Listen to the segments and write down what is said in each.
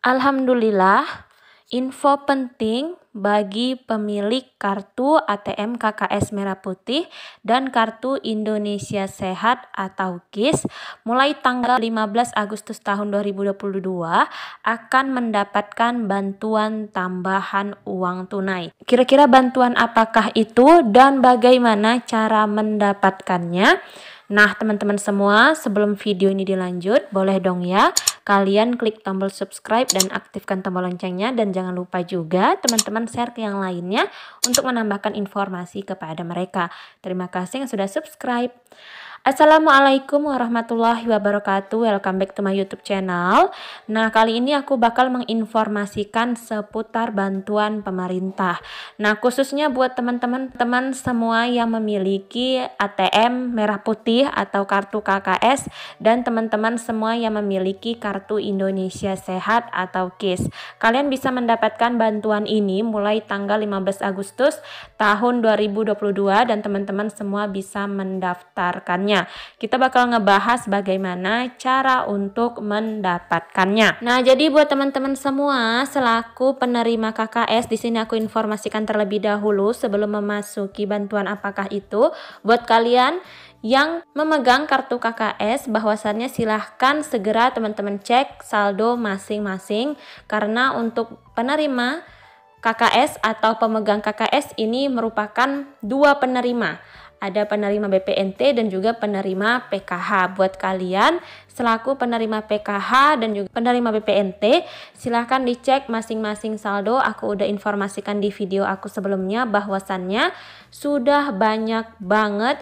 Alhamdulillah, info penting bagi pemilik kartu ATM KKS Merah Putih dan kartu Indonesia Sehat atau KIS mulai tanggal 15 Agustus tahun 2022 akan mendapatkan bantuan tambahan uang tunai. Kira-kira bantuan apakah itu dan bagaimana cara mendapatkannya? Nah, teman-teman semua, sebelum video ini dilanjut, boleh dong ya kalian klik tombol subscribe dan aktifkan tombol loncengnya dan jangan lupa juga teman-teman share ke yang lainnya untuk menambahkan informasi kepada mereka. Terima kasih yang sudah subscribe. Assalamualaikum warahmatullahi wabarakatuh Welcome back to my youtube channel Nah kali ini aku bakal menginformasikan seputar bantuan pemerintah Nah khususnya buat teman-teman semua yang memiliki ATM merah putih atau kartu KKS Dan teman-teman semua yang memiliki kartu Indonesia Sehat atau KIS Kalian bisa mendapatkan bantuan ini mulai tanggal 15 Agustus tahun 2022 Dan teman-teman semua bisa mendaftarkannya kita bakal ngebahas bagaimana cara untuk mendapatkannya. Nah, jadi buat teman-teman semua selaku penerima KKS di sini aku informasikan terlebih dahulu sebelum memasuki bantuan apakah itu buat kalian yang memegang kartu KKS bahwasannya silahkan segera teman-teman cek saldo masing-masing karena untuk penerima KKS atau pemegang KKS ini merupakan dua penerima. Ada penerima BPNT dan juga penerima PKH. Buat kalian selaku penerima PKH dan juga penerima BPNT, silahkan dicek masing-masing saldo. Aku udah informasikan di video aku sebelumnya bahwasannya sudah banyak banget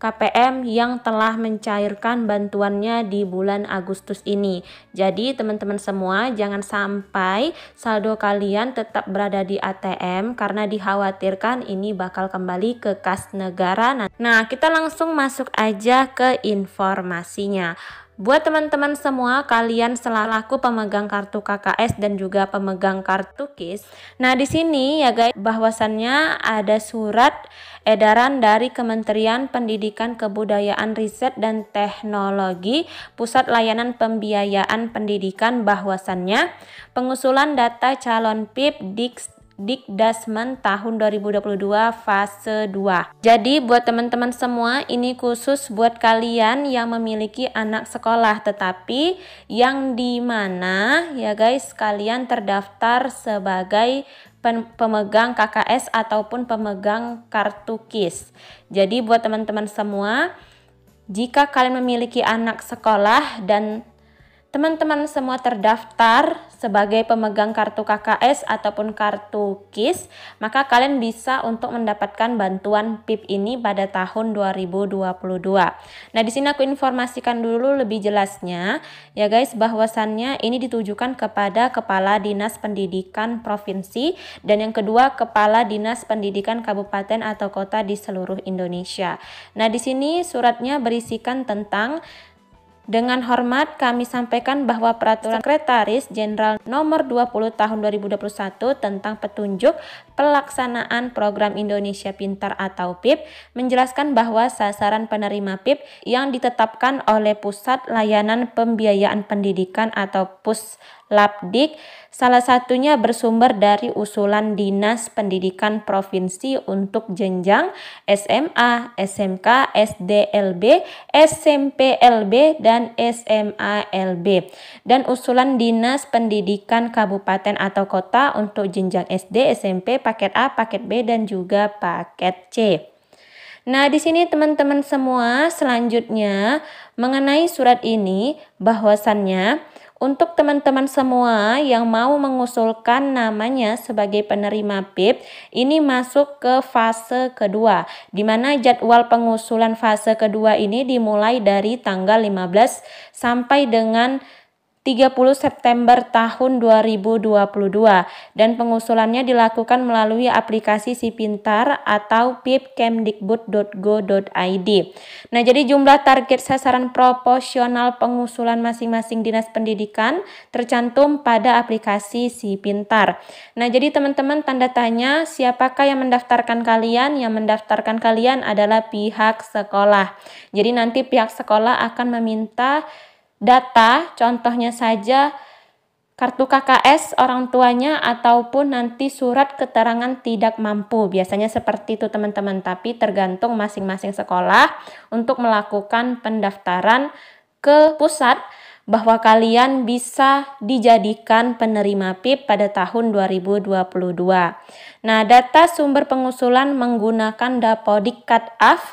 KPM yang telah mencairkan bantuannya di bulan Agustus ini. Jadi teman-teman semua jangan sampai saldo kalian tetap berada di ATM karena dikhawatirkan ini bakal kembali ke kas negara. Nah, kita langsung masuk aja ke informasinya. Buat teman-teman semua, kalian selaku pemegang kartu KKS dan juga pemegang kartu KIS. Nah, di sini ya guys, bahwasannya ada surat edaran dari Kementerian Pendidikan Kebudayaan Riset dan Teknologi Pusat Layanan Pembiayaan Pendidikan bahwasannya pengusulan data calon PIP Diks Dikdasmen tahun 2022 fase 2. Jadi buat teman-teman semua ini khusus buat kalian yang memiliki anak sekolah tetapi yang di mana ya guys kalian terdaftar sebagai pemegang KKS ataupun pemegang kartu KIS. Jadi buat teman-teman semua jika kalian memiliki anak sekolah dan teman-teman semua terdaftar sebagai pemegang kartu KKS ataupun kartu KIS, maka kalian bisa untuk mendapatkan bantuan PIP ini pada tahun 2022. Nah, di sini aku informasikan dulu lebih jelasnya ya guys bahwasannya ini ditujukan kepada Kepala Dinas Pendidikan Provinsi dan yang kedua Kepala Dinas Pendidikan Kabupaten atau Kota di seluruh Indonesia. Nah, di sini suratnya berisikan tentang dengan hormat kami sampaikan bahwa peraturan sekretaris Jenderal nomor 20 tahun 2021 tentang petunjuk pelaksanaan program Indonesia Pintar atau PIP menjelaskan bahwa sasaran penerima PIP yang ditetapkan oleh Pusat Layanan Pembiayaan Pendidikan atau PUS Labdik, salah satunya bersumber dari usulan Dinas Pendidikan Provinsi untuk jenjang SMA, SMK, SDLB, SMPLB, dan SMALB. Dan usulan Dinas Pendidikan Kabupaten atau Kota untuk jenjang SD, SMP, paket A, paket B, dan juga paket C. Nah, di sini teman-teman semua selanjutnya mengenai surat ini bahwasannya untuk teman-teman semua yang mau mengusulkan namanya sebagai penerima PIP, ini masuk ke fase kedua, di mana jadwal pengusulan fase kedua ini dimulai dari tanggal 15 sampai dengan 30 September tahun 2022 dan pengusulannya dilakukan melalui aplikasi Si Pintar atau pipkemdikbud.go.id. Nah, jadi jumlah target sasaran proporsional pengusulan masing-masing dinas pendidikan tercantum pada aplikasi Si Pintar. Nah, jadi teman-teman tanda tanya siapakah yang mendaftarkan kalian? Yang mendaftarkan kalian adalah pihak sekolah. Jadi nanti pihak sekolah akan meminta data, contohnya saja kartu KKS orang tuanya ataupun nanti surat keterangan tidak mampu. Biasanya seperti itu teman-teman, tapi tergantung masing-masing sekolah untuk melakukan pendaftaran ke pusat bahwa kalian bisa dijadikan penerima PIP pada tahun 2022. Nah, data sumber pengusulan menggunakan Dapodik Cut Off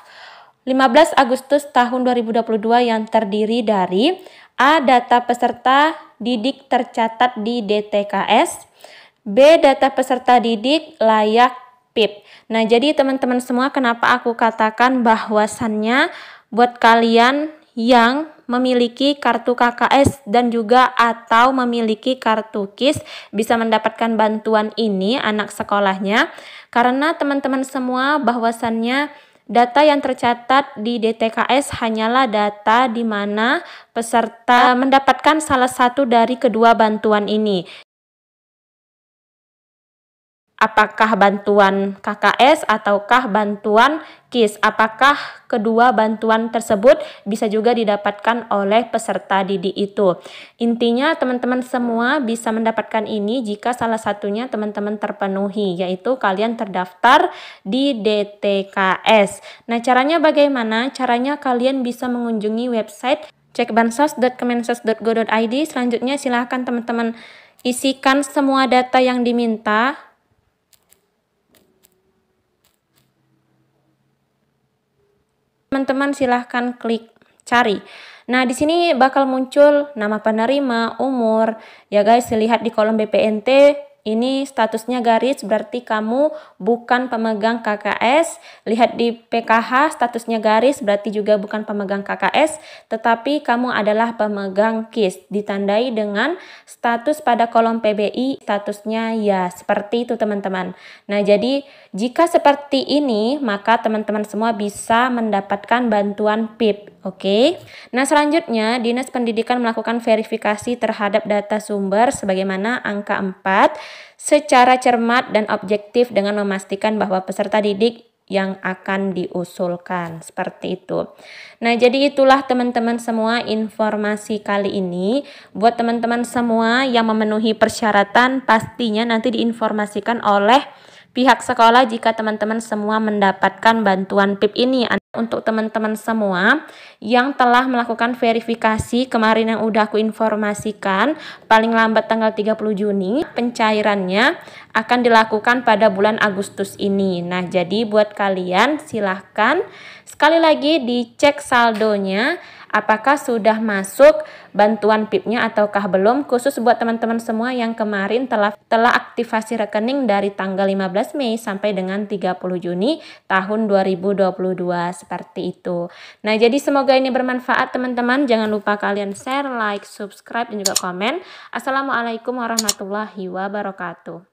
15 Agustus tahun 2022 yang terdiri dari A. Data peserta didik tercatat di DTKS B. Data peserta didik layak PIP Nah jadi teman-teman semua kenapa aku katakan bahwasannya buat kalian yang memiliki kartu KKS dan juga atau memiliki kartu KIS bisa mendapatkan bantuan ini anak sekolahnya karena teman-teman semua bahwasannya Data yang tercatat di DTKS hanyalah data di mana peserta mendapatkan salah satu dari kedua bantuan ini apakah bantuan KKS ataukah bantuan KIS. Apakah kedua bantuan tersebut bisa juga didapatkan oleh peserta didik itu. Intinya teman-teman semua bisa mendapatkan ini jika salah satunya teman-teman terpenuhi, yaitu kalian terdaftar di DTKS. Nah caranya bagaimana? Caranya kalian bisa mengunjungi website cekbansos.kemensos.go.id. Selanjutnya silahkan teman-teman isikan semua data yang diminta teman-teman silahkan klik cari. Nah, di sini bakal muncul nama penerima, umur. Ya guys, lihat di kolom BPNT ini statusnya garis berarti kamu bukan pemegang KKS. Lihat di PKH statusnya garis berarti juga bukan pemegang KKS, tetapi kamu adalah pemegang KIS. Ditandai dengan status pada kolom PBI statusnya ya seperti itu teman-teman. Nah, jadi jika seperti ini maka teman-teman semua bisa mendapatkan bantuan PIP Oke. Nah, selanjutnya Dinas Pendidikan melakukan verifikasi terhadap data sumber sebagaimana angka 4 secara cermat dan objektif dengan memastikan bahwa peserta didik yang akan diusulkan seperti itu. Nah, jadi itulah teman-teman semua informasi kali ini. Buat teman-teman semua yang memenuhi persyaratan pastinya nanti diinformasikan oleh pihak sekolah jika teman-teman semua mendapatkan bantuan PIP ini untuk teman-teman semua yang telah melakukan verifikasi kemarin yang udah aku informasikan paling lambat tanggal 30 Juni pencairannya akan dilakukan pada bulan Agustus ini nah jadi buat kalian silahkan sekali lagi dicek saldonya apakah sudah masuk bantuan PIP-nya ataukah belum khusus buat teman-teman semua yang kemarin telah telah aktivasi rekening dari tanggal 15 Mei sampai dengan 30 Juni tahun 2022 seperti itu. Nah, jadi semoga ini bermanfaat teman-teman. Jangan lupa kalian share, like, subscribe dan juga komen. Assalamualaikum warahmatullahi wabarakatuh.